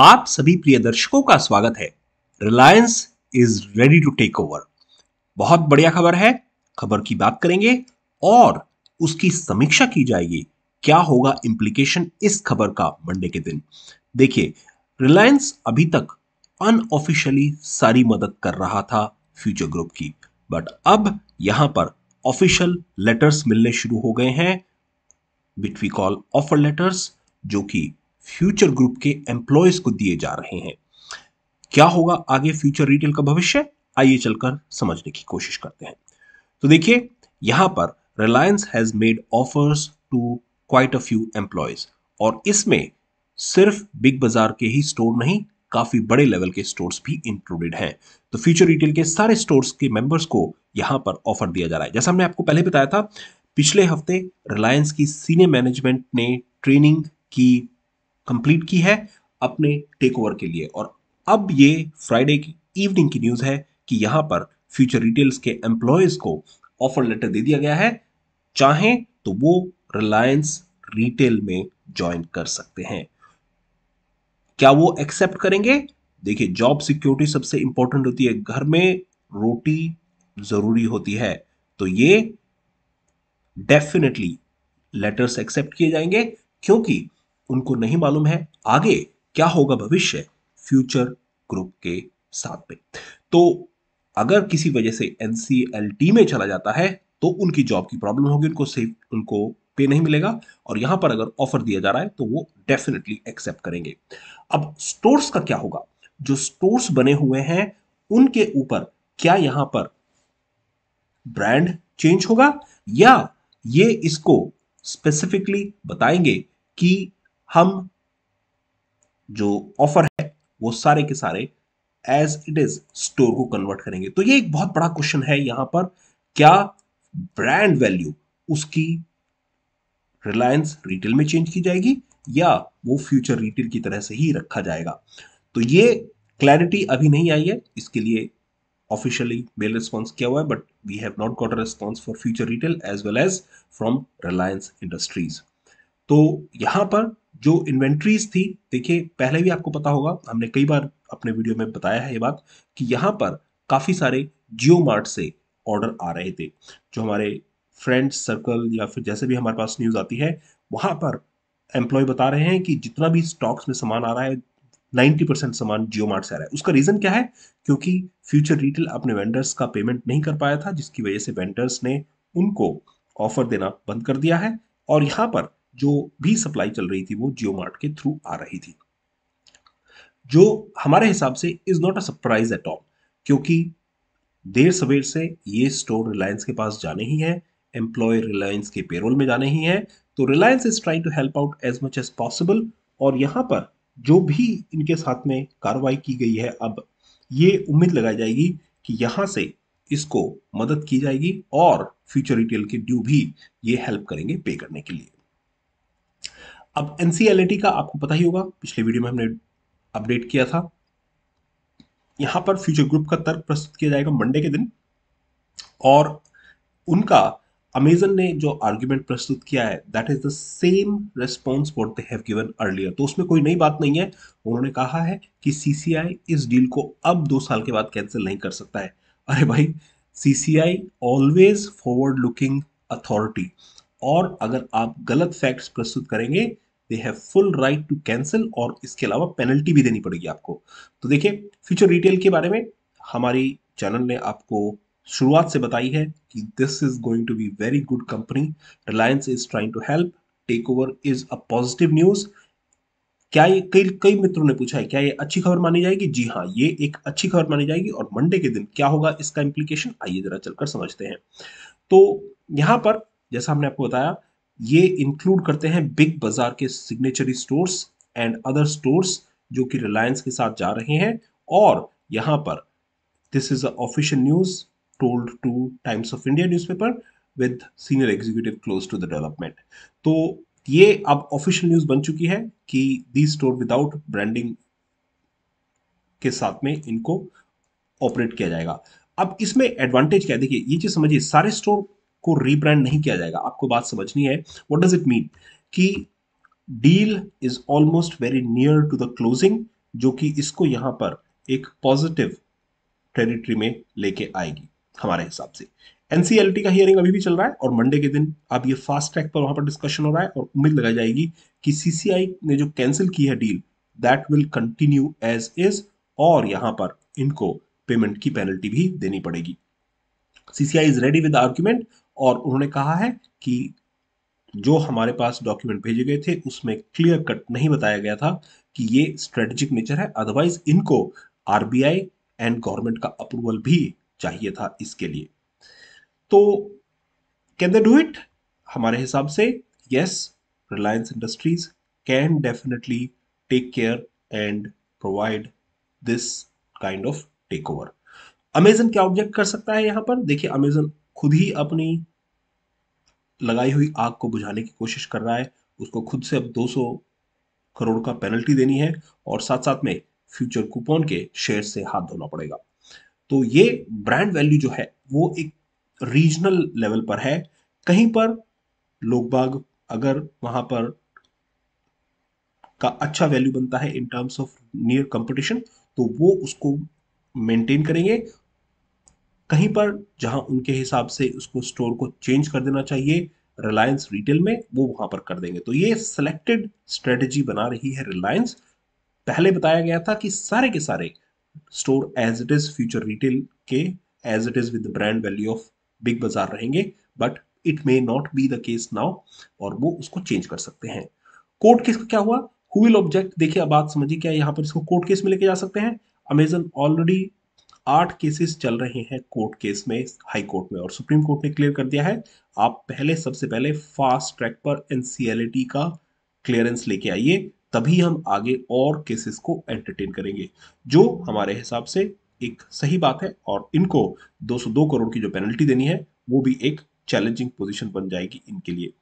आप सभी प्रिय दर्शकों का स्वागत है Reliance is ready to take over बहुत बढ़िया खबर है खबर की बात करेंगे और उसकी समीक्षा की जाएगी क्या होगा इम्प्लीकेशन इस खबर का मंडे के दिन देखिए रिलायंस अभी तक अनऑफिशियली सारी मदद कर रहा था फ्यूचर ग्रुप की बट अब यहां पर ऑफिशियल लेटर्स मिलने शुरू हो गए हैं which we call offer letters जो कि फ्यूचर ग्रुप के एम्प्लॉयज को दिए जा रहे हैं क्या होगा आगे फ्यूचर रिटेल का भविष्य आइए चलकर समझने की कोशिश करते हैं तो देखिए यहां पर Reliance has made offers to quite a few employees और इसमें सिर्फ बिग बाजार के ही स्टोर नहीं काफी बड़े लेवल के स्टोर्स भी इंक्लूडेड हैं तो फ्यूचर रिटेल के सारे स्टोर्स के मेंबर्स को यहां पर ऑफर दिया जा रहा है जैसा हमने आपको पहले बताया था पिछले हफ्ते रिलायंस की सीनियर मैनेजमेंट ने ट्रेनिंग की कंप्लीट की है अपने टेक ओवर के लिए और अब ये फ्राइडे की इवनिंग की न्यूज़ है कि यहां पर फ्यूचर रिटेल्स के एम्प्लॉयज़ को ऑफर लेटर दे दिया गया है चाहे तो वो रिलायंस रिटेल में ज्वाइन कर सकते हैं क्या वो एक्सेप्ट करेंगे देखिए जॉब सिक्योरिटी सबसे इंपॉर्टेंट होती है घर में रोटी जरूरी होती है तो ये डेफिनेटली लेटर्स एक्सेप्ट किए जाएंगे क्योंकि उनको नहीं मालूम है आगे क्या होगा भविष्य फ्यूचर ग्रुप के साथ में तो अगर किसी वजह से एनसीएल में चला जाता है तो उनकी जॉब की प्रॉब्लम होगी उनको सेफ उनको पे नहीं मिलेगा और यहां पर अगर ऑफर दिया जा रहा है तो वो डेफिनेटली एक्सेप्ट करेंगे अब स्टोर्स का क्या होगा जो स्टोर्स बने हुए हैं उनके ऊपर क्या यहां पर ब्रांड चेंज होगा या ये इसको स्पेसिफिकली बताएंगे कि हम जो ऑफर है वो सारे के सारे एज इट इज स्टोर को कन्वर्ट करेंगे तो ये एक बहुत बड़ा क्वेश्चन है यहां पर क्या ब्रांड वैल्यू उसकी रिलायंस रिटेल में चेंज की जाएगी या वो फ्यूचर रिटेल की तरह से ही रखा जाएगा तो ये क्लैरिटी अभी नहीं आई है इसके लिए ऑफिशियली मेल रिस्पॉन्स किया हुआ है but we have not got response for Future Retail as well as from Reliance Industries तो यहां पर जो इन्वेंट्रीज थी देखिए पहले भी आपको पता होगा हमने कई बार अपने वीडियो में बताया है ये बात कि यहाँ पर काफ़ी सारे जियो मार्ट से ऑर्डर आ रहे थे जो हमारे फ्रेंड्स सर्कल या फिर जैसे भी हमारे पास न्यूज़ आती है वहाँ पर एम्प्लॉय बता रहे हैं कि जितना भी स्टॉक्स में सामान आ रहा है 90 परसेंट सामान जियो मार्ट से आ रहा है उसका रीज़न क्या है क्योंकि फ्यूचर रिटेल अपने वेंडर्स का पेमेंट नहीं कर पाया था जिसकी वजह से वेंडर्स ने उनको ऑफर देना बंद कर दिया है और यहाँ पर जो भी सप्लाई चल रही थी वो जियो मार्ट के थ्रू आ रही थी जो हमारे हिसाब से is not a surprise at all क्योंकि देर सवेर से ये स्टोर रिलायंस के पास जाने ही है एम्प्लॉय रिलायंस के पेरोल में जाने ही है तो Reliance is trying to help out as much as possible और यहां पर जो भी इनके साथ में कार्रवाई की गई है अब ये उम्मीद लगाई जाएगी कि यहां से इसको मदद की जाएगी और फ्यूचर रिटेल के ड्यू भी ये हेल्प करेंगे पे करने के लिए अब एनसीएलटी का आपको पता ही होगा पिछले वीडियो में हमने अपडेट किया था यहां पर फ्यूचर ग्रुप का तर्क प्रस्तुत किया जाएगा मंडे के दिन और उनका अमेजन ने जो आर्ग्यूमेंट प्रस्तुत किया है that is the same response what they have given earlier तो उसमें कोई नई बात नहीं है उन्होंने कहा है कि सीसीआई इस डील को अब दो साल के बाद कैंसिल नहीं कर सकता है अरे भाई CCI always forward looking authority और अगर आप गलत फैक्ट्स प्रस्तुत करेंगे they have full right to cancel और इसके अलावा पेनल्टी भी देनी पड़ेगी आपको तो देखिए फ्यूचर रिटेल के बारे में हमारी चैनल ने आपको शुरुआत से बताई है कि this is going to be very good company Reliance is trying to help take over is a positive news क्या ये कई कई मित्रों ने पूछा है क्या ये अच्छी खबर मानी जाएगी जी हाँ ये एक अच्छी खबर मानी जाएगी और मंडे के दिन क्या होगा इसका इम्प्लीकेशन आइए जरा चलकर समझते हैं तो यहाँ पर जैसा हमने आपको बताया ये इंक्लूड करते हैं बिग बाजार के signatory stores and other stores जो कि रिलायंस के साथ जा रहे हैं और यहां पर this is official official news told to Times of India newspaper with senior executive close to the development तो ये अब ऑफिशियल न्यूज बन चुकी है कि दी स्टोर विदाउट ब्रांडिंग के साथ में इनको ऑपरेट किया जाएगा अब इसमें एडवांटेज क्या है देखिए ये चीज समझिए सारे स्टोर को रीब्रांड नहीं किया जाएगा आपको बात समझनी है वट डज इट मीन कि deal is almost very near to the closing जो कि इसको यहां पर एक पॉजिटिव टेरिटरी में लेके आएगी हमारे हिसाब से एनसीएलटी का हियरिंग अभी भी चल रहा है और मंडे के दिन अब ये फास्ट ट्रैक पर वहां पर डिस्कशन हो रहा है और उम्मीद लगाई जाएगी कि सीसीआई ने जो कैंसिल की है deal that will continue as is और यहां पर इनको पेमेंट की पेनल्टी भी देनी पड़ेगी CCI is ready with argument और उन्होंने कहा है कि जो हमारे पास डॉक्यूमेंट भेजे गए थे उसमें क्लियर कट नहीं बताया गया था कि ये स्ट्रेटेजिक नेचर है अदरवाइज इनको आरबीआई एंड गवर्नमेंट का अप्रूवल भी चाहिए था इसके लिए तो कैन दे डू इट हमारे हिसाब से yes Reliance Industries can definitely take care and provide this kind of take over Amazon क्या ऑब्जेक्ट कर सकता है यहां पर देखिए अमेजन खुद ही अपनी लगाई हुई आग को बुझाने की कोशिश कर रहा है उसको खुद से अब 200 करोड़ का पेनल्टी देनी है और साथ साथ में फ्यूचर कूपन के शेयर से हाथ धोना पड़ेगा तो ये ब्रांड वैल्यू जो है वो एक रीजनल लेवल पर है कहीं पर लोग बाग अगर वहां पर का अच्छा वैल्यू बनता है in terms of near competition तो वो उसको मेंटेन करेंगे कहीं पर जहां उनके हिसाब से उसको स्टोर को चेंज कर देना चाहिए रिलायंस रिटेल में वो वहां पर कर देंगे तो ये सिलेक्टेड स्ट्रेटजी बना रही है रिलायंस पहले बताया गया था कि सारे के सारे store as it is Future Retail के as it is with brand value of Big Bazaar रहेंगे but it may not be the case now और वो उसको चेंज कर सकते हैं कोर्ट केस का क्या हुआ हु विल ऑब्जेक्ट देखिए आप बात समझिए क्या यहाँ पर इसको कोर्ट केस में लेके जा सकते हैं अमेजन ऑलरेडी आठ केसेस चल रहे हैं कोर्ट केस में हाई कोर्ट में और सुप्रीम कोर्ट ने क्लियर कर दिया है आप पहले सबसे पहले फास्ट ट्रैक पर एनसीएलटी का क्लियरेंस लेके आइए तभी हम आगे और केसेस को एंटरटेन करेंगे जो हमारे हिसाब से एक सही बात है और इनको 202 करोड़ की जो पेनल्टी देनी है वो भी एक चैलेंजिंग पोजिशन बन जाएगी इनके लिए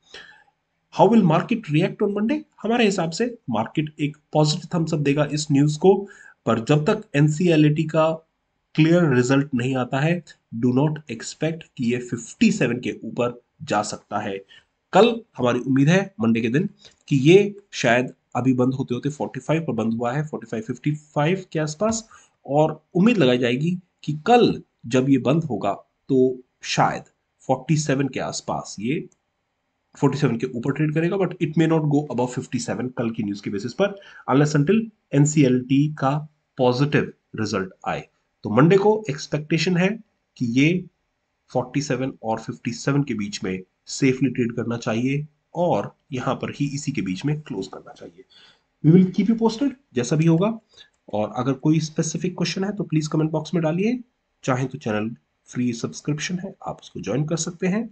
how will market react on Monday हमारे हिसाब से मार्केट एक पॉजिटिव थम्सअप देगा इस न्यूज को पर जब तक एनसीएलटी का क्लियर रिजल्ट नहीं आता है डू नॉट एक्सपेक्ट कि ये 57 के ऊपर जा सकता है कल हमारी उम्मीद है मंडे के दिन कि ये शायद अभी बंद होते होते 45 पर बंद हुआ है 45 55 के आसपास और उम्मीद लगाई जाएगी कि कल जब ये बंद होगा तो शायद 47 के आसपास ये 47 के ऊपर ट्रेड करेगा but it may not go fifty 57 कल की न्यूज के बेसिस पर अनलेस एनसीएलटी का पॉजिटिव रिजल्ट आए तो मंडे को एक्सपेक्टेशन है कि ये 47 और 57 के बीच में सेफली ट्रेड करना चाहिए और यहां पर ही इसी के बीच में क्लोज करना चाहिए we will keep you posted जैसा भी होगा और अगर कोई स्पेसिफिक क्वेश्चन है तो प्लीज़ कमेंट बॉक्स में डालिए चाहे तो चैनल फ्री सब्सक्रिप्शन है आप उसको ज्वाइन कर सकते हैं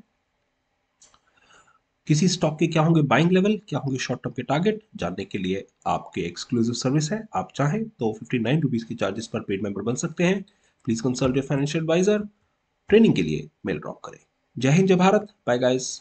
किसी स्टॉक के क्या होंगे बाइंग लेवल क्या होंगे शॉर्ट टर्म के टारगेट जानने के लिए आपके एक्सक्लूसिव सर्विस है आप चाहें तो फिफ्टी नाइन रुपीज़ के चार्जेस पर पेड मेंबर बन सकते हैं please consult your financial advisor training के लिए मेल ड्रॉप करें जय हिंद जय भारत बाय गाइस